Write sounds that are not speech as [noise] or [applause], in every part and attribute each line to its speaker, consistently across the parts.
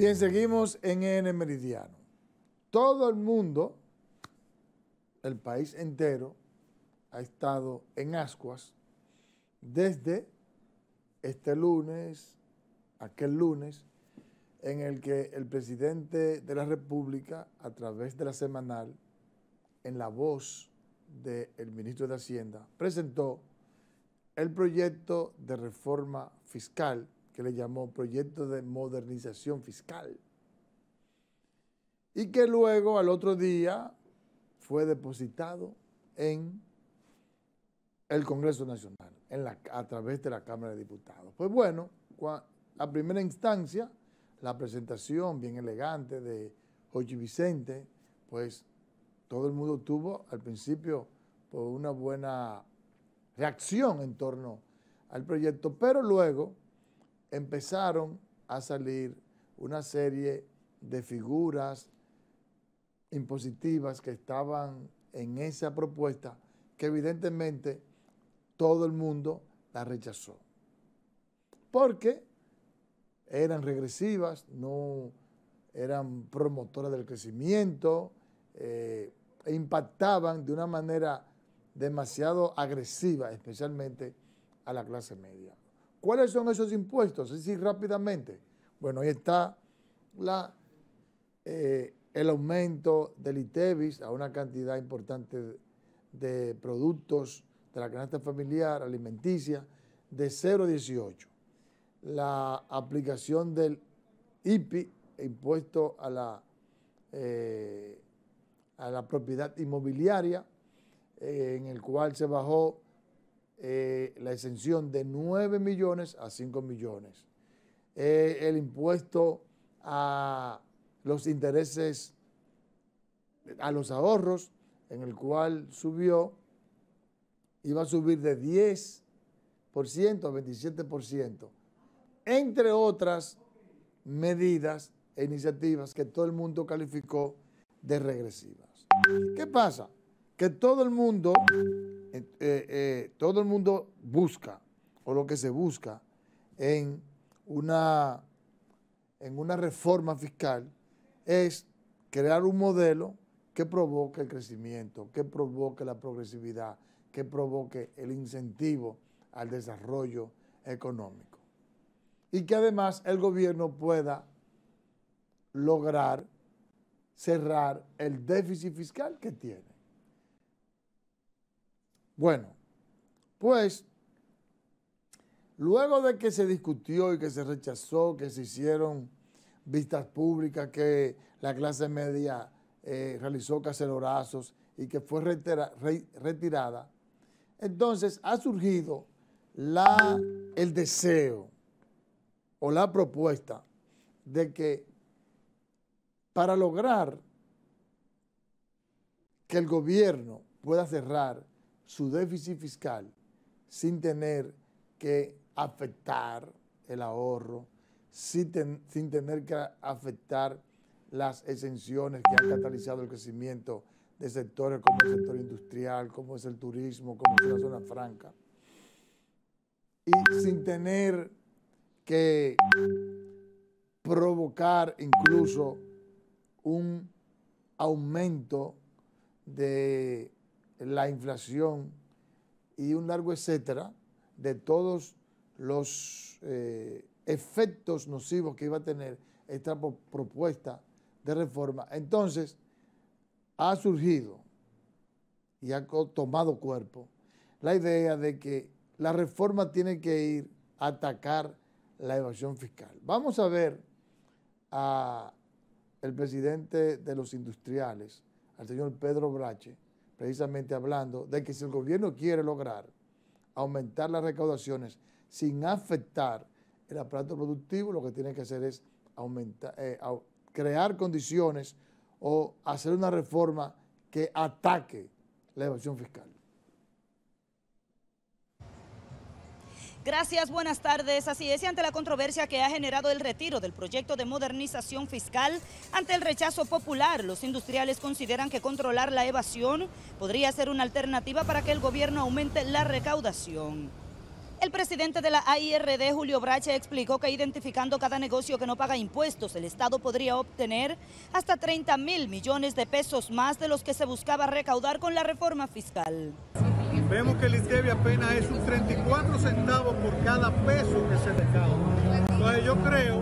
Speaker 1: Bien, seguimos en N Meridiano. Todo el mundo, el país entero, ha estado en ascuas desde este lunes, aquel lunes, en el que el presidente de la República, a través de la semanal, en la voz del ministro de Hacienda, presentó el proyecto de reforma fiscal le llamó Proyecto de Modernización Fiscal. Y que luego al otro día fue depositado en el Congreso Nacional, a través de la Cámara de Diputados. Pues bueno, la primera instancia, la presentación bien elegante de Jochi Vicente, pues todo el mundo tuvo al principio una buena reacción en torno al proyecto, pero luego empezaron a salir una serie de figuras impositivas que estaban en esa propuesta que evidentemente todo el mundo la rechazó. Porque eran regresivas, no eran promotoras del crecimiento, eh, e impactaban de una manera demasiado agresiva, especialmente a la clase media. ¿Cuáles son esos impuestos? Es decir, rápidamente. Bueno, ahí está eh, el aumento del ITEVIS a una cantidad importante de productos de la canasta familiar, alimenticia, de 0,18. La aplicación del IPI, impuesto a la, eh, a la propiedad inmobiliaria, eh, en el cual se bajó eh, la exención de 9 millones a 5 millones. Eh, el impuesto a los intereses, a los ahorros, en el cual subió, iba a subir de 10% a 27%, entre otras medidas e iniciativas que todo el mundo calificó de regresivas. ¿Qué pasa? Que todo el mundo eh, eh, todo el mundo busca, o lo que se busca, en una, en una reforma fiscal es crear un modelo que provoque el crecimiento, que provoque la progresividad, que provoque el incentivo al desarrollo económico. Y que además el gobierno pueda lograr cerrar el déficit fiscal que tiene. Bueno, pues luego de que se discutió y que se rechazó, que se hicieron vistas públicas, que la clase media eh, realizó cacerorazos y que fue retirada, entonces ha surgido la, el deseo o la propuesta de que para lograr que el gobierno pueda cerrar su déficit fiscal sin tener que afectar el ahorro, sin, sin tener que afectar las exenciones que han catalizado el crecimiento de sectores como el sector industrial, como es el turismo, como es la zona franca. Y sin tener que provocar incluso un aumento de la inflación y un largo etcétera de todos los eh, efectos nocivos que iba a tener esta propuesta de reforma. Entonces, ha surgido y ha tomado cuerpo la idea de que la reforma tiene que ir a atacar la evasión fiscal. Vamos a ver al presidente de los industriales, al señor Pedro Brache, precisamente hablando de que si el gobierno quiere lograr aumentar las recaudaciones sin afectar el aparato productivo, lo que tiene que hacer es eh, crear condiciones o hacer una reforma que ataque la evasión fiscal.
Speaker 2: Gracias, buenas tardes. Así es, y ante la controversia que ha generado el retiro del proyecto de modernización fiscal, ante el rechazo popular, los industriales consideran que controlar la evasión podría ser una alternativa para que el gobierno aumente la recaudación. El presidente de la AIRD, Julio Brache, explicó que identificando cada negocio que no paga impuestos, el Estado podría obtener hasta 30 mil millones de pesos más de los que se buscaba recaudar con la reforma fiscal
Speaker 3: vemos que el ISDEBI apenas es un 34 centavos por cada peso que se recauda. Entonces yo creo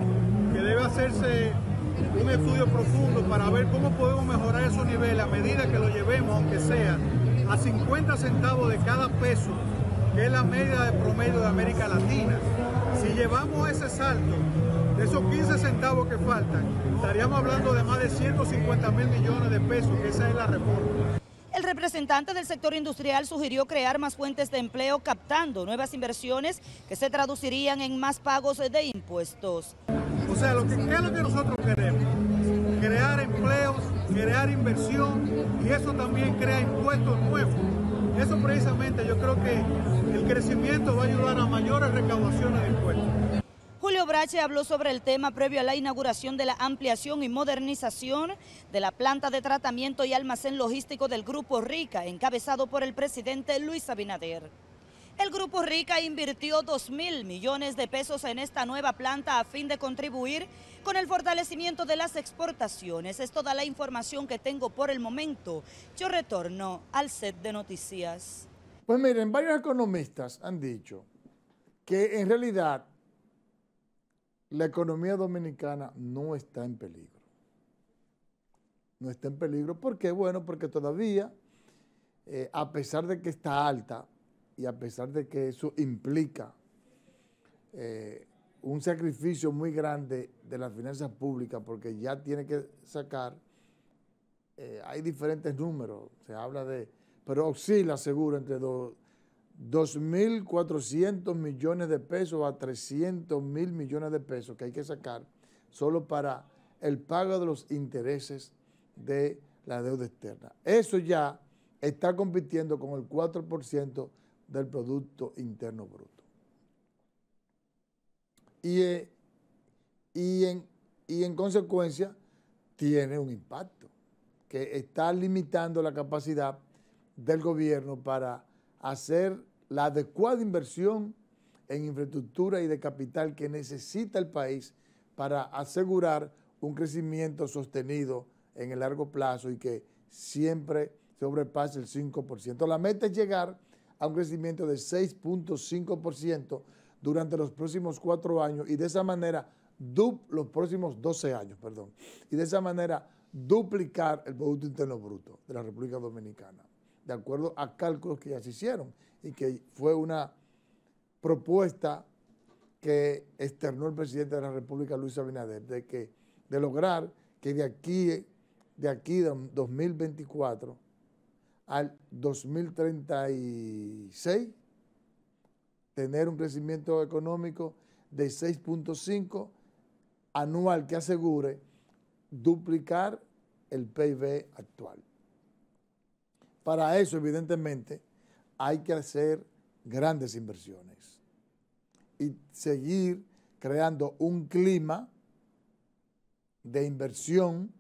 Speaker 3: que debe hacerse un estudio profundo para ver cómo podemos mejorar esos niveles a medida que lo llevemos, aunque sea a 50 centavos de cada peso, que es la media de promedio de América Latina. Si llevamos ese salto, de esos 15 centavos que faltan, estaríamos hablando de más de 150 mil millones de pesos, que esa es la reforma
Speaker 2: representante del sector industrial sugirió crear más fuentes de empleo captando nuevas inversiones que se traducirían en más pagos de impuestos. O sea,
Speaker 3: ¿qué es lo que nosotros queremos? Crear empleos, crear inversión y eso también crea impuestos nuevos. Eso precisamente yo creo que el crecimiento va a ayudar a mayores recaudaciones de impuestos.
Speaker 2: Brache habló sobre el tema previo a la inauguración de la ampliación y modernización de la planta de tratamiento y almacén logístico del Grupo Rica, encabezado por el presidente Luis Abinader. El Grupo Rica invirtió 2 mil millones de pesos en esta nueva planta a fin de contribuir con el fortalecimiento de las exportaciones. Es toda la información que tengo por el momento. Yo retorno al set de noticias.
Speaker 1: Pues miren, varios economistas han dicho que en realidad la economía dominicana no está en peligro. No está en peligro. ¿Por qué? Bueno, porque todavía, eh, a pesar de que está alta y a pesar de que eso implica eh, un sacrificio muy grande de las finanzas públicas, porque ya tiene que sacar, eh, hay diferentes números, se habla de, pero oscila seguro entre dos 2.400 millones de pesos a 300 mil millones de pesos que hay que sacar solo para el pago de los intereses de la deuda externa. Eso ya está compitiendo con el 4% del Producto Interno Bruto. Y, eh, y, en, y en consecuencia tiene un impacto que está limitando la capacidad del gobierno para hacer la adecuada inversión en infraestructura y de capital que necesita el país para asegurar un crecimiento sostenido en el largo plazo y que siempre sobrepase el 5%. La meta es llegar a un crecimiento de 6.5% durante los próximos cuatro años y de esa manera, los próximos 12 años, perdón, y de esa manera duplicar el Producto Interno Bruto de la República Dominicana de acuerdo a cálculos que ya se hicieron y que fue una propuesta que externó el presidente de la República, Luis Abinader, de, que, de lograr que de aquí, de aquí, 2024 al 2036, tener un crecimiento económico de 6.5 anual que asegure duplicar el PIB actual. Para eso, evidentemente, hay que hacer grandes inversiones y seguir creando un clima de inversión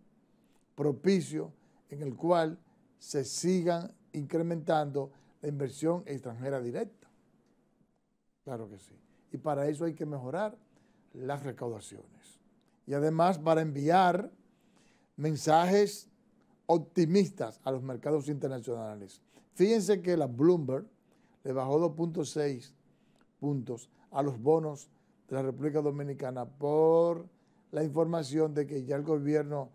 Speaker 1: propicio en el cual se sigan incrementando la inversión extranjera directa. Claro que sí. Y para eso hay que mejorar las recaudaciones. Y además para enviar mensajes optimistas a los mercados internacionales. Fíjense que la Bloomberg le bajó 2.6 puntos a los bonos de la República Dominicana por la información de que ya el gobierno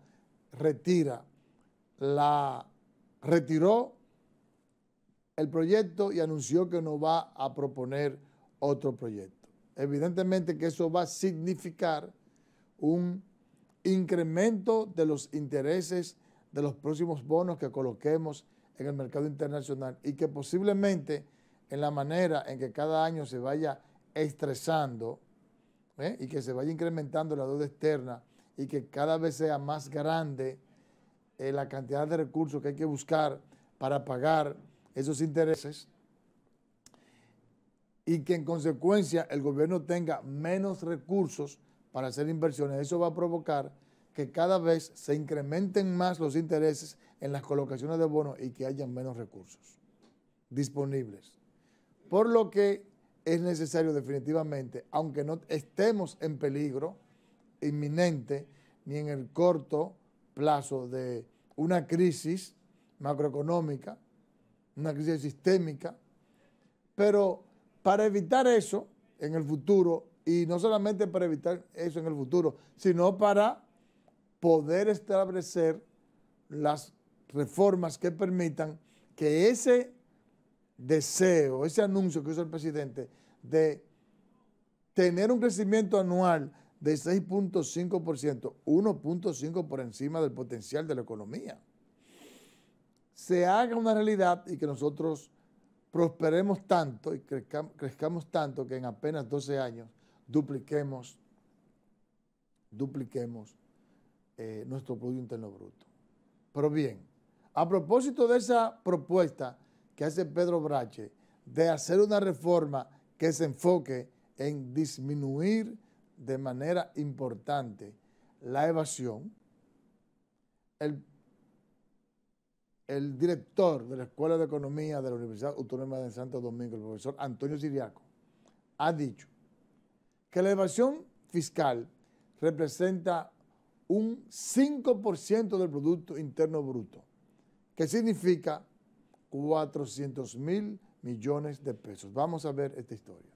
Speaker 1: retira la retiró el proyecto y anunció que no va a proponer otro proyecto. Evidentemente que eso va a significar un incremento de los intereses de los próximos bonos que coloquemos en el mercado internacional y que posiblemente en la manera en que cada año se vaya estresando ¿eh? y que se vaya incrementando la deuda externa y que cada vez sea más grande eh, la cantidad de recursos que hay que buscar para pagar esos intereses y que en consecuencia el gobierno tenga menos recursos para hacer inversiones. Eso va a provocar que cada vez se incrementen más los intereses en las colocaciones de bonos y que haya menos recursos disponibles. Por lo que es necesario definitivamente, aunque no estemos en peligro inminente ni en el corto plazo de una crisis macroeconómica, una crisis sistémica, pero para evitar eso en el futuro, y no solamente para evitar eso en el futuro, sino para poder establecer las reformas que permitan que ese deseo, ese anuncio que hizo el presidente de tener un crecimiento anual de 6.5%, 1.5 por encima del potencial de la economía, se haga una realidad y que nosotros prosperemos tanto y crezcamos, tanto que en apenas 12 años dupliquemos, dupliquemos eh, nuestro Producto Interno Bruto. Pero bien, a propósito de esa propuesta que hace Pedro Brache de hacer una reforma que se enfoque en disminuir de manera importante la evasión, el, el, director de la Escuela de Economía de la Universidad Autónoma de Santo Domingo, el profesor Antonio Siriaco, ha dicho que la evasión fiscal representa un 5% del Producto Interno Bruto, que significa 400 mil millones de pesos. Vamos a ver esta historia.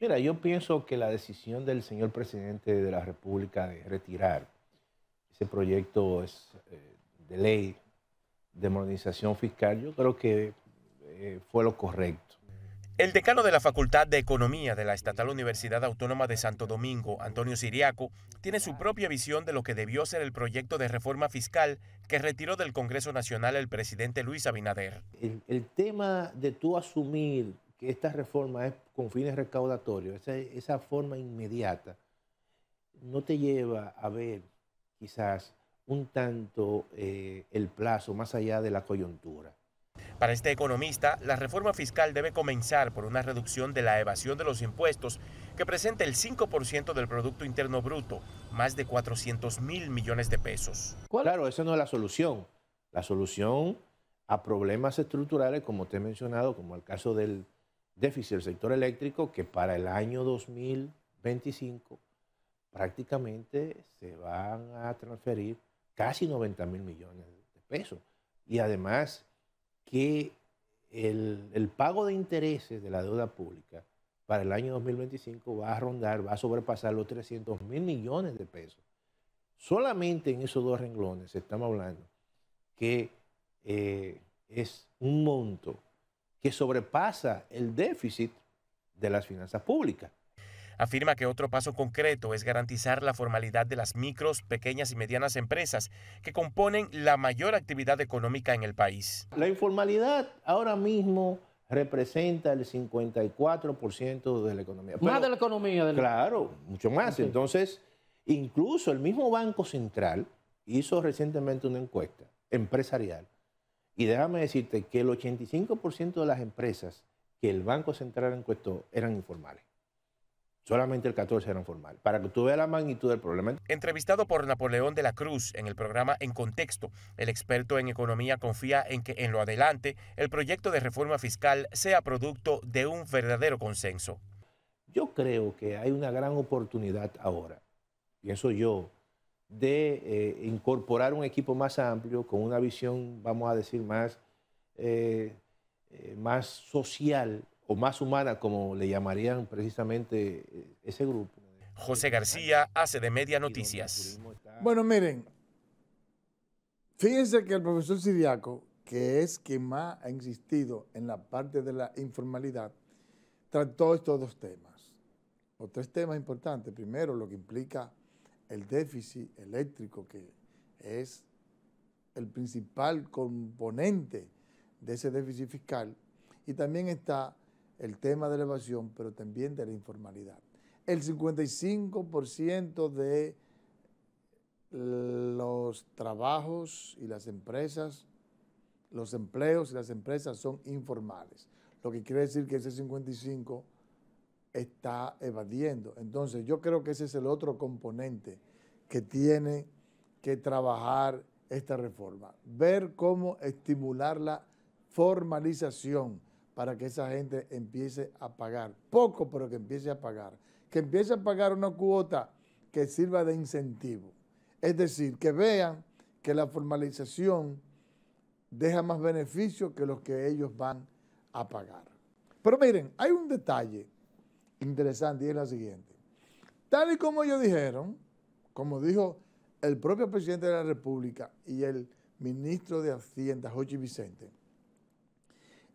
Speaker 1: Mira, yo
Speaker 3: pienso que la decisión del señor presidente de la República de retirar ese proyecto eh, de ley de modernización fiscal, yo creo que eh, fue lo correcto.
Speaker 4: El decano de la Facultad de Economía de la Estatal Universidad Autónoma de Santo Domingo, Antonio Siriaco, tiene su propia visión de lo que debió ser el proyecto de reforma fiscal que retiró del Congreso Nacional el presidente Luis Abinader.
Speaker 3: El, tema de tú asumir que esta reforma es con fines recaudatorios, esa, forma inmediata, no te lleva a ver quizás un tanto eh, el plazo más allá de la coyuntura.
Speaker 4: Para este economista, la reforma fiscal debe comenzar por una reducción de la evasión de los impuestos que presenta el 5% del Producto Interno Bruto, más de 400 mil millones de
Speaker 3: pesos. Claro, esa no es la solución. La solución a problemas estructurales, como te he mencionado, como el caso del déficit del sector eléctrico, que para el año 2025 prácticamente se van a transferir casi 90 mil millones de pesos. Y además, que el, pago de intereses de la deuda pública para el año 2025 va a rondar, va a sobrepasar los 300 mil millones de pesos. Solamente en esos dos renglones estamos hablando que eh, es un monto que sobrepasa el déficit de las finanzas públicas.
Speaker 4: Afirma que otro paso concreto es garantizar la formalidad de las micros, pequeñas y medianas empresas que componen la mayor actividad económica en el país.
Speaker 3: La informalidad ahora mismo representa el 54% de la economía. más de la economía. Del... Claro, mucho más. Entonces, incluso el mismo Banco Central hizo recientemente una encuesta empresarial y déjame decirte que el 85% de las empresas que el Banco Central encuestó eran informales. Solamente el 14 era informal, para que tú veas la magnitud del problema.
Speaker 4: Entrevistado por Napoleón de la Cruz en el programa En Contexto, el experto en economía confía en que en lo adelante el proyecto de reforma fiscal sea producto de un verdadero consenso.
Speaker 3: Yo creo que hay una gran oportunidad ahora, pienso yo, de eh, incorporar un equipo más amplio, con una visión, vamos a decir, más, eh, eh, más social o más humana, como le llamarían precisamente eh, ese grupo.
Speaker 4: José García hace de Media Noticias.
Speaker 1: Bueno, miren, fíjense que el profesor Siriaco, que es quien más ha insistido en la parte de la informalidad, trató estos dos temas, o tres temas importantes. Primero, lo que implica el déficit eléctrico, que es el principal componente de ese déficit fiscal, y también está el tema de la evasión, pero también de la informalidad. El 55% de los trabajos y las empresas, los empleos y las empresas son informales, lo que quiere decir que ese 55% está evadiendo. Entonces yo creo que ese es el otro componente que tiene que trabajar esta reforma, ver cómo estimular la formalización para que esa gente empiece a pagar. Poco, pero que empiece a pagar. Que empiece a pagar una cuota que sirva de incentivo. Es decir, que vean que la formalización deja más beneficios que los que ellos van a pagar. Pero miren, hay un detalle interesante y es la siguiente. Tal y como ellos dijeron, como dijo el propio presidente de la República y el ministro de Hacienda, Jochi Vicente,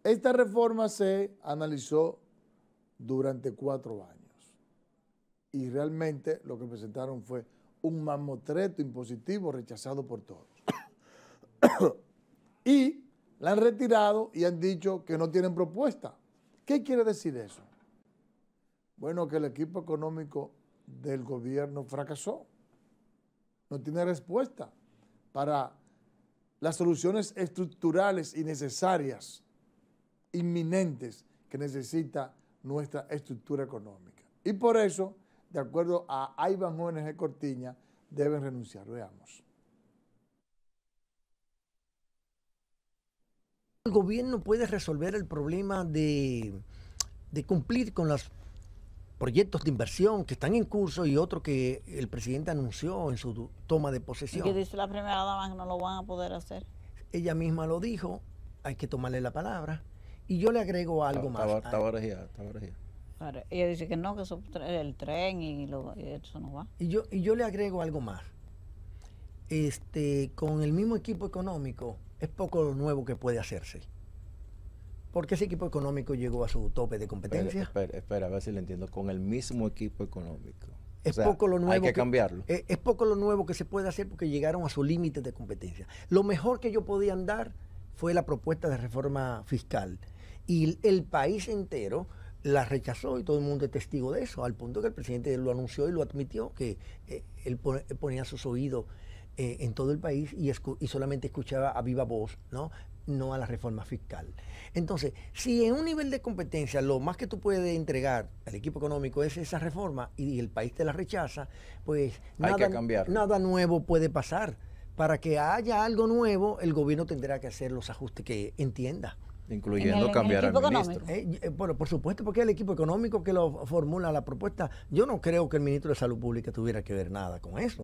Speaker 1: esta reforma se analizó durante cuatro años y realmente lo que presentaron fue un mamotreto impositivo rechazado por todos. [coughs] y la han retirado y han dicho que no tienen propuesta. ¿Qué quiere decir eso? Bueno, que el equipo económico del gobierno fracasó. No tiene respuesta para las soluciones estructurales y necesarias inminentes que necesita nuestra estructura económica. Y por eso, de acuerdo a Iván Jóvenes de Cortiña, deben renunciar. Veamos. El gobierno puede
Speaker 5: resolver el problema de, cumplir con los proyectos de inversión que están en curso y otro que el presidente anunció en su toma de posesión. Y dice
Speaker 2: la primera dama que no lo van a poder hacer.
Speaker 5: Ella misma lo dijo, hay que tomarle la palabra.
Speaker 2: Y yo le agrego algo más. Estaba
Speaker 5: estaba
Speaker 2: Ella dice que no, que eso, el tren y, eso no va.
Speaker 5: Y yo, y yo le agrego algo más. Este, con el mismo equipo económico, es poco lo nuevo que puede hacerse. Porque ese equipo económico llegó a su tope de competencia.
Speaker 3: Espera, a ver si le entiendo. Con el mismo equipo económico. Es poco lo nuevo. Hay que, cambiarlo. E,
Speaker 5: es, poco lo nuevo que se puede hacer porque llegaron a su límite de competencia. Lo mejor que yo podía dar fue la propuesta de reforma fiscal y el país entero la rechazó y todo el mundo es testigo de eso, al punto que el presidente lo anunció y lo admitió, que eh, él ponía sus oídos eh, en todo el país y, y, solamente escuchaba a viva voz, ¿no? no a la reforma fiscal. Entonces, si en un nivel de competencia lo más que tú puedes entregar al equipo económico es esa reforma y, el país te la rechaza, pues nada nuevo puede pasar. Para que haya algo nuevo, el gobierno tendrá que hacer los ajustes que entienda.
Speaker 3: Incluyendo cambiar al ministro.
Speaker 5: Eh, eh, bueno, por supuesto, porque el equipo económico que lo formula la propuesta. Yo no creo que el ministro de Salud Pública tuviera que ver nada con eso.